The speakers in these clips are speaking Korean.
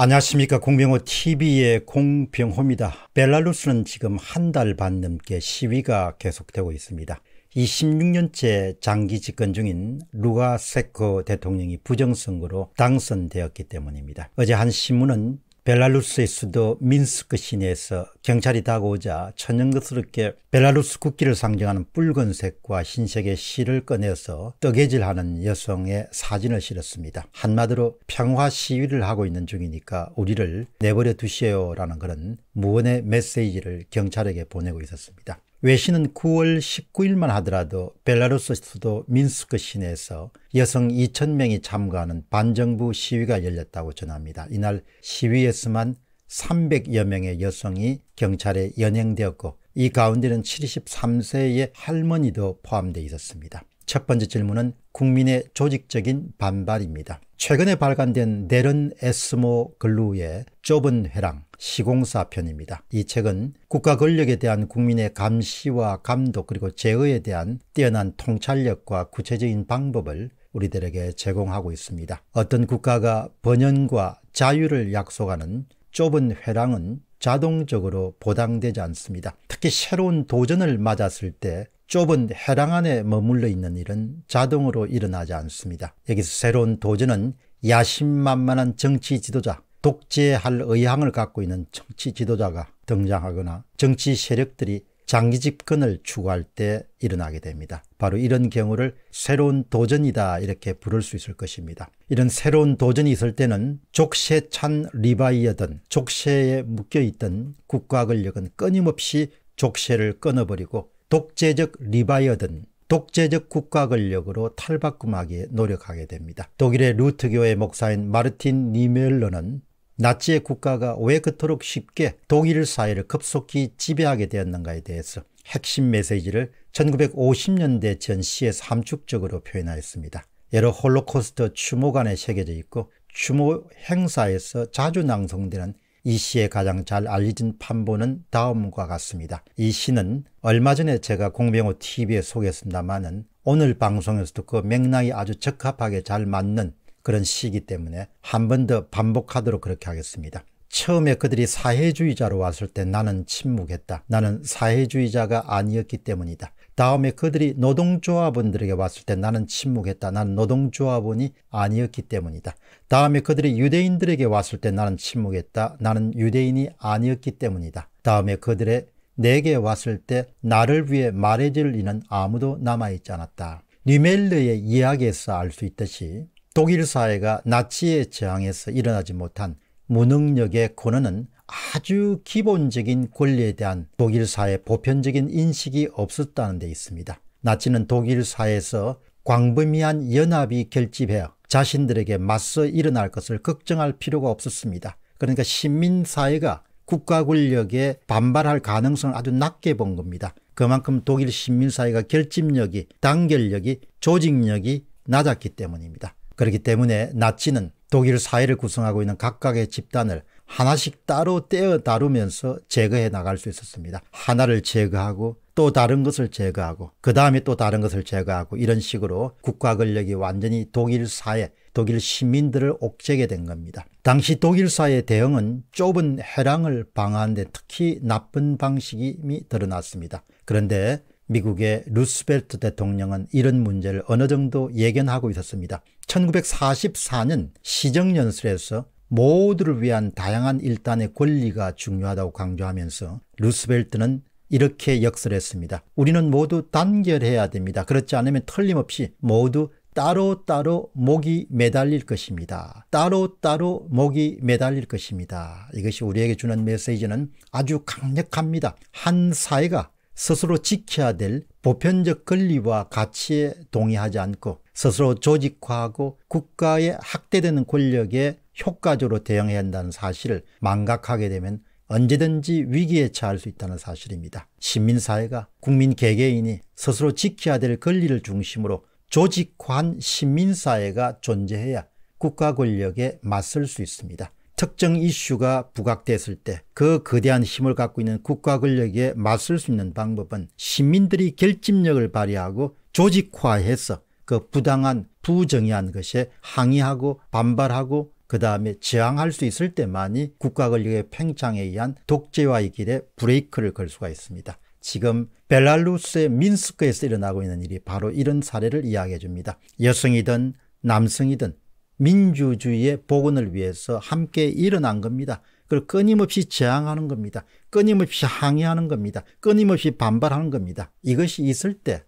안녕하십니까 공병호 TV의 공병호입니다. 벨라루스는 지금 한 달 반 넘게 시위가 계속되고 있습니다. 26년째 장기 집권 중인 루가세코 대통령이 부정선거로 당선되었기 때문입니다. 어제 한 신문은 벨라루스의 수도 민스크 시내에서 경찰이 다가오자 천연스럽게 것 벨라루스 국기를 상징하는 붉은색과 흰색의 실을 꺼내서 떡개질하는 여성의 사진을 실었습니다. 한마디로 평화 시위를 하고 있는 중이니까 우리를 내버려 두시오라는 그런 무언의 메시지를 경찰에게 보내고 있었습니다. 외신은 9월 19일만 하더라도 벨라루스 수도 민스크 시내에서 여성 2,000명이 참가하는 반정부 시위가 열렸다고 전합니다. 이날 시위에서만 300여 명의 여성이 경찰에 연행되었고 이 가운데는 73세의 할머니도 포함되어 있었습니다. 첫 번째 질문은 국민의 조직적인 반발입니다. 최근에 발간된 네른 에스모 글루의 좁은 회랑 시공사 편입니다. 이 책은 국가 권력에 대한 국민의 감시와 감독 그리고 제어에 대한 뛰어난 통찰력과 구체적인 방법을 우리들에게 제공하고 있습니다. 어떤 국가가 번영과 자유를 약속하는 좁은 회랑은 자동적으로 보장되지 않습니다. 특히 새로운 도전을 맞았을 때 좁은 해랑 안에 머물러 있는 일은 자동으로 일어나지 않습니다. 여기서 새로운 도전은 야심만만한 정치 지도자, 독재할 의향을 갖고 있는 정치 지도자가 등장하거나 정치 세력들이 장기 집권을 추구할 때 일어나게 됩니다. 바로 이런 경우를 새로운 도전이다 이렇게 부를 수 있을 것입니다. 이런 새로운 도전이 있을 때는 족쇄 찬 리바이어든 족쇄에 묶여있던 국가 권력은 끊임없이 족쇄를 끊어버리고 독재적 리바이어든 독재적 국가 권력으로 탈바꿈하기에 노력하게 됩니다. 독일의 루트교의 목사인 마르틴 니멜러는 나치의 국가가 왜 그토록 쉽게 독일 사회를 급속히 지배하게 되었는가에 대해서 핵심 메시지를 1950년대 전시에 삼축적으로 표현하였습니다. 여러 홀로코스트 추모관에 새겨져 있고 추모 행사에서 자주 낭송되는 이 시에 가장 잘 알려진 판본은 다음과 같습니다. 이 시는 얼마 전에 제가 공병호 TV에 소개했습니다만은 오늘 방송에서도 그 맥락이 아주 적합하게 잘 맞는 그런 시기 때문에 한 번 더 반복하도록 그렇게 하겠습니다. 처음에 그들이 사회주의자로 왔을 때 나는 침묵했다. 나는 사회주의자가 아니었기 때문이다. 다음에 그들이 노동조합원들에게 왔을 때 나는 침묵했다. 나는 노동조합원이 아니었기 때문이다. 다음에 그들이 유대인들에게 왔을 때 나는 침묵했다. 나는 유대인이 아니었기 때문이다. 다음에 그들의 내게 왔을 때 나를 위해 말해줄 이는 아무도 남아있지 않았다. 리멜르의 이야기에서 알 수 있듯이 독일 사회가 나치의저항에서 일어나지 못한 무능력의 권한은 아주 기본적인 권리에 대한 독일 사회 보편적인 인식이 없었다는 데 있습니다. 나치는 독일 사회에서 광범위한 연합이 결집해 자신들에게 맞서 일어날 것을 걱정할 필요가 없었습니다. 그러니까 시민사회가 국가 권력에 반발할 가능성을 아주 낮게 본 겁니다. 그만큼 독일 시민사회가 결집력이, 단결력이, 조직력이 낮았기 때문입니다. 그렇기 때문에 나치는 독일 사회를 구성하고 있는 각각의 집단을 하나씩 따로 떼어 다루면서 제거해 나갈 수 있었습니다. 하나를 제거하고 또 다른 것을 제거하고 그 다음에 또 다른 것을 제거하고 이런 식으로 국가 권력이 완전히 독일 사회, 독일 시민들을 옥죄게 된 겁니다. 당시 독일 사회의 대응은 좁은 해랑을 방어하는데 특히 나쁜 방식이 드러났습니다. 그런데 미국의 루스벨트 대통령은 이런 문제를 어느 정도 예견하고 있었습니다. 1944년 시정연설에서 모두를 위한 다양한 일단의 권리가 중요하다고 강조하면서 루스벨트는 이렇게 역설했습니다. 우리는 모두 단결해야 됩니다. 그렇지 않으면 틀림없이 모두 따로따로 목이 매달릴 것입니다. 따로따로 목이 매달릴 것입니다. 이것이 우리에게 주는 메시지는 아주 강력합니다. 한 사회가 스스로 지켜야 될 보편적 권리와 가치에 동의하지 않고 스스로 조직화하고 국가에 학대되는 권력에 효과적으로 대응해야 한다는 사실을 망각하게 되면 언제든지 위기에 처할 수 있다는 사실입니다. 시민사회가 국민 개개인이 스스로 지켜야 될 권리를 중심으로 조직화한 시민사회가 존재해야 국가 권력에 맞설 수 있습니다. 특정 이슈가 부각됐을 때 그 거대한 힘을 갖고 있는 국가 권력에 맞설 수 있는 방법은 시민들이 결집력을 발휘하고 조직화해서 그 부당한 부정의한 것에 항의하고 반발하고 그 다음에 저항할 수 있을 때만이 국가 권력의 팽창에 의한 독재와의 길에 브레이크를 걸 수가 있습니다. 지금 벨라루스의 민스크에서 일어나고 있는 일이 바로 이런 사례를 이야기해 줍니다. 여성이든 남성이든 민주주의의 복원을 위해서 함께 일어난 겁니다. 그걸 끊임없이 저항하는 겁니다. 끊임없이 항의하는 겁니다. 끊임없이 반발하는 겁니다. 이것이 있을 때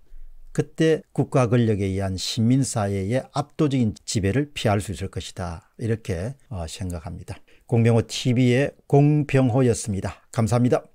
그때 국가 권력에 의한 시민사회의 압도적인 지배를 피할 수 있을 것이다. 이렇게 어, 생각합니다. 공병호 TV의 공병호였습니다. 감사합니다.